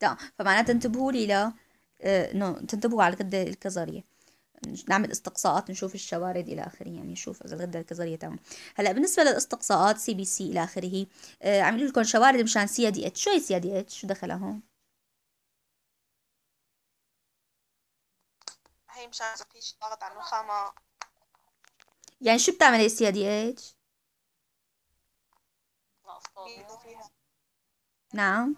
تمام طيب، فمعناتها تنتبهوا لي ل آه، انه تنتبهوا على الغده الكظريه نعمل استقصاءات نشوف الشوارد الى اخره يعني نشوف اذا الغده الكظريه تمام هلا بالنسبه للاستقصاءات سي بي سي الى اخره آه، عملوا لكم شوارد مشان سي دي اتش شو هي سي دي اتش شو دخلها هون هي مشان تقيس ضغط على النخامه يعني شو بتعمل هي سي دي اتش نعم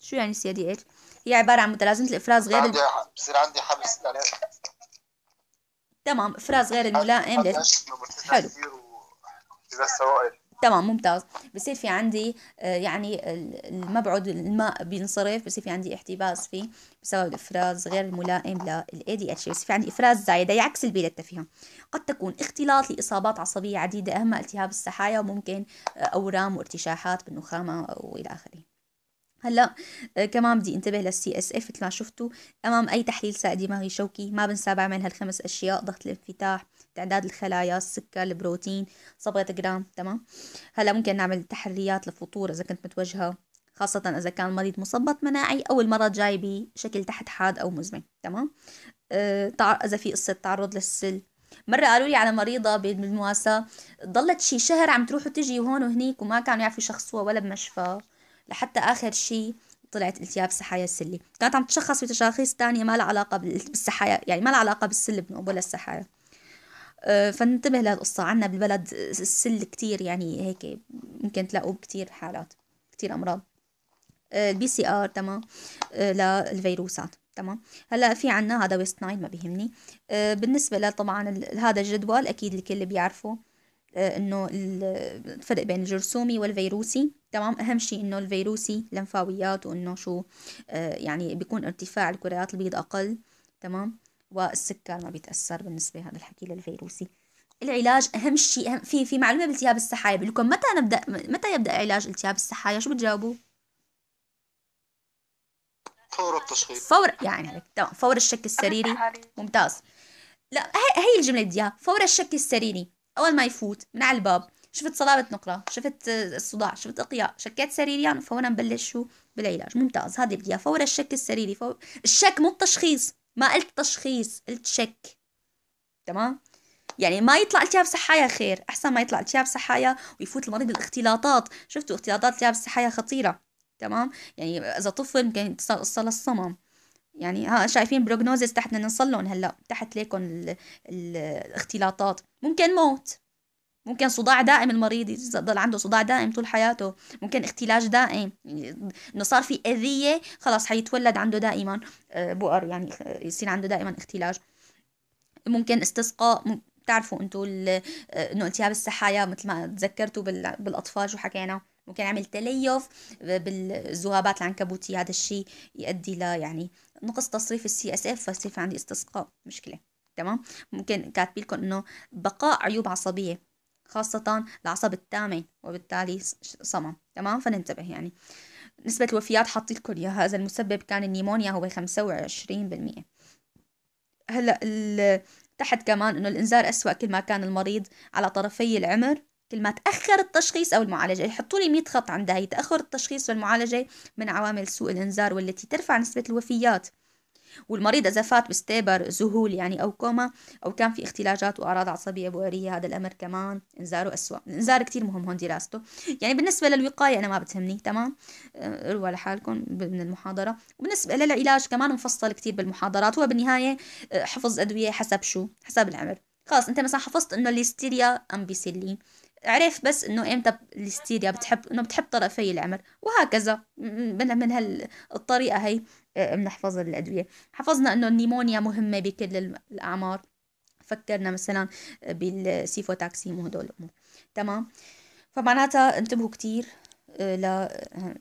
شو يعني سي دي اتش؟ هي عبارة عن متلازمة الإفراز غير عندي بصير عندي حبس يعني. تمام إفراز غير الملائم لل... حلو تمام ممتاز بصير في عندي آه، يعني المبعد الماء بينصرف بصير في عندي احتباس فيه بسبب الافراز غير الملائم للاي دي اتش بصير في عندي افراز زايدة يعكس البيئه فيهم قد تكون اختلاط لاصابات عصبيه عديده اهمها التهاب السحايا وممكن آه، اورام وارتشاحات بالنخامه والى اخره هلا آه، كمان بدي انتبه للسي اس اف مثل ما شفتوا امام اي تحليل سائل دماغي شوكي ما بنسى بعمل هالخمس اشياء ضغط الانفتاح تعداد الخلايا السكر البروتين صبغه جرام تمام هلا ممكن نعمل تحريات للفطور اذا كنت متوجهه خاصة إذا كان المريض مثبط مناعي أو المرض جاي بشكل تحت حاد أو مزمن تمام أه إذا في قصة تعرض للسل مرة قالوا لي على مريضة بالمواساة ضلت شي شهر عم تروح وتجي هون وهنيك وما كانوا يعرفوا يشخصوها ولا بمشفى لحتى آخر شيء طلعت التياب سحايا السلي كانت عم تشخص بتشخيص تانية ما لها علاقة بالسحايا يعني ما لها علاقة بالسل بنقوم ولا السحايا أه، فننتبه لهالقصة عنا بالبلد السل كتير يعني هيك ممكن تلاقوه بكتير حالات كتير أمراض البي سي ار تمام أه، للفيروسات تمام هلا في عنا هذا ويست نايل ما بيهمني أه، بالنسبة لطبعا هذا الجدول أكيد الكل بيعرفه آه، انه الفرق بين الجرثومي والفيروسي تمام اهم شيء انه الفيروسي لمفاويات وانه شو آه، يعني بيكون ارتفاع الكريات البيض اقل تمام والسكر ما بيتاثر بالنسبه هذا الحكي للفيروسي العلاج اهم شيء أهم في في معلومه بالتهاب السحايا بقول لكم متى نبدا متى يبدا علاج التهاب السحايا شو بتجاوبوا فور التشخيص فور يعني تمام فور الشك السريري ممتاز لا هي هي الجمله بدي اياها فور الشك السريري أول ما يفوت من على الباب شفت صلابة نقرة شفت آه، الصداع شفت إقياء شكيت سريريا فورا نبلش شو بالعلاج ممتاز هذه بدي فورا الشك السريري فور... الشك مو التشخيص ما قلت تشخيص قلت شك تمام يعني ما يطلع التهاب سحايا خير احسن ما يطلع التهاب سحايا ويفوت المريض الاختلاطات شفتوا اختلاطات التهاب السحايا خطيره تمام يعني اذا طفل ممكن تصل قصه يعني ها شايفين بروجنوزز تحت بدنا نوصل لهم هلا تحت ليكم ال... الاختلاطات ممكن موت ممكن صداع دائم المريض يضل عنده صداع دائم طول حياته ممكن اختلاج دائم يعني انه صار في اذيه خلاص حيتولد عنده دائما آه، بؤر يعني يصير عنده دائما اختلاج ممكن استسقاء بتعرفوا انتم آه، انه التهاب السحايا مثل ما تذكرتوا بالاطفال شو حكينا ممكن يعمل تليف آه، بالذهابات العنكبوتية هذا الشيء يؤدي ل يعني نقص تصريف السي اس اف فصير في عندي استسقاء مشكلة تمام ممكن كاتبين لكم انه بقاء عيوب عصبية خاصة العصب الثامن وبالتالي صمم تمام فننتبه يعني نسبة الوفيات حاطين لكم إياها إذا المسبب كان النيمونيا هو 25% هلا تحت كمان إنه الإنذار أسوأ كل ما كان المريض على طرفي العمر كل ما تأخر التشخيص أو المعالجة يحطوا لي 100 خط عندها هي تأخر التشخيص والمعالجة من عوامل سوء الإنذار والتي ترفع نسبة الوفيات والمريض إذا فات بستيبر ذهول يعني أو كوما أو كان في اختلاجات وأعراض عصبية بؤرية هذا الأمر كمان إنذاره أسوأ الإنذار كثير مهم هون دراسته يعني بالنسبة للوقاية أنا ما بتهمني تمام أه، روى لحالكم من المحاضرة وبالنسبة للعلاج كمان مفصل كثير بالمحاضرات هو بالنهاية أه، حفظ أدوية حسب شو حسب العمر خلص انت مثلا حفظت انه الليستيريا امبيسيلين عرف بس انه امتى الهستيريا بتحب انه بتحب طرفي العمل وهكذا من من هالطريقه هي آه، بنحفظ الادويه حفظنا انه النيمونيا مهمه بكل الاعمار فكرنا مثلا بالسيفوتاكسيم وهدول الامور تمام فمعناتها انتبهوا كتير آه، ل آه،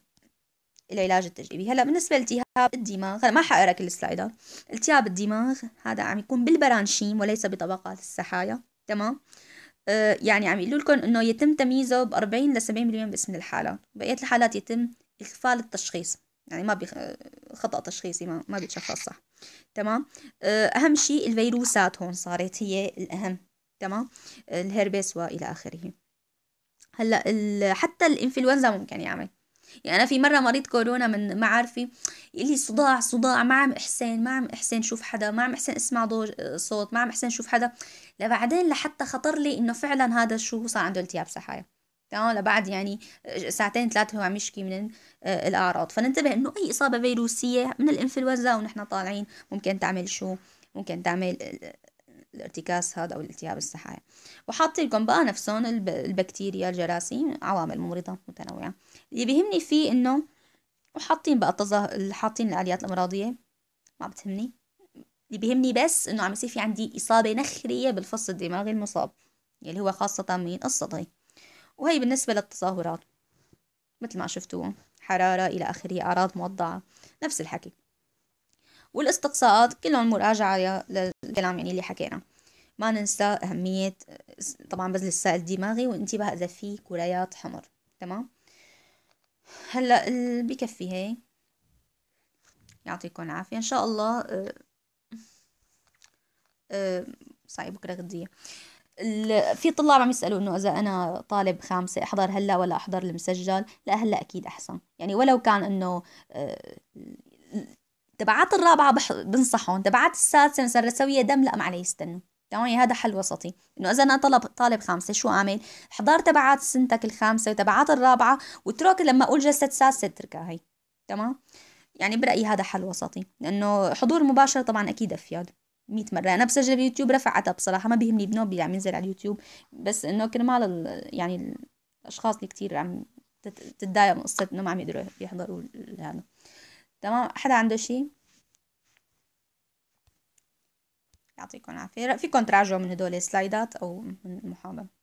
العلاج التجريبي هلا بالنسبه لالتهاب الدماغ هلا ما حقرا كل السلايدات التهاب الدماغ هذا عم يكون بالبرانشيم وليس بطبقات السحايا تمام آه، يعني عم يقولوا لكم انه يتم تمييزه ب 40 ل 70% مليون باسم الحالات بقيه الحالات يتم اغفال التشخيص يعني ما بيخ... خطا تشخيصي ما ما بيتشخص صح تمام آه، اهم شيء الفيروسات هون صارت هي الاهم تمام الهربس والى اخره هلا حتى الانفلونزا ممكن يعمل يعني انا في مره مريض كورونا من معارفي يقول لي صداع صداع ما عم احسن ما عم احسن شوف حدا ما عم احسن اسمع صوت ما عم احسن شوف حدا لبعدين لحتى خطر لي انه فعلا هذا شو صار عنده التهاب سحايا تمام لبعد يعني ساعتين ثلاثة هو عم يشكي من الأعراض فننتبه إنه أي إصابة فيروسية من الإنفلونزا ونحن طالعين ممكن تعمل شو ممكن تعمل الارتكاس هذا أو الالتهاب السحايا وحاطين لكم بقى نفسهم البكتيريا الجراثيم عوامل ممرضة متنوعة اللي بيهمني فيه إنه وحاطين بقى التظاه حاطين الآليات الأمراضية ما بتهمني اللي بيهمني بس إنه عم يصير في عندي إصابة نخرية بالفص الدماغي المصاب اللي هو خاصة من الصدغي وهي بالنسبة للتظاهرات مثل ما شفتوا حرارة إلى آخره أعراض موضعة نفس الحكي والاستقصاءات كلهم مراجعة الكلام يعني اللي حكيناه ما ننسى أهمية طبعا بذل السائل الدماغي والانتباه إذا في كريات حمر تمام هلا بكفي هي يعطيكم العافية إن شاء الله أه أه صعب بكرة غدية في طلاب عم يسألوا إنه إذا أنا طالب خامسة أحضر هلا ولا أحضر المسجل لا هلا أكيد أحسن يعني ولو كان إنه أه تبعات الرابعة بح... بنصحهم تبعات السادسة مثلا رسوية دم لا ما عليه يستنوا تمام يعني هذا حل وسطي انه اذا انا طلب طالب خامسه شو اعمل احضر تبعات سنتك الخامسه وتبعات الرابعه واترك لما اقول جلسه سادسه اتركها هي تمام يعني برايي هذا حل وسطي لانه حضور مباشر طبعا اكيد افيد 100 مرة أنا بسجل باليوتيوب رفعتها بصراحة ما بيهمني بنوبي عم ينزل على اليوتيوب بس إنه كرمال ال... يعني الأشخاص اللي كثير عم تتضايق من قصة إنه ما عم يقدروا يحضروا هذا تمام حدا عنده شي يعطيكم العافية فيكم تراجعوا من هدول السلايدات أو من المحاضرة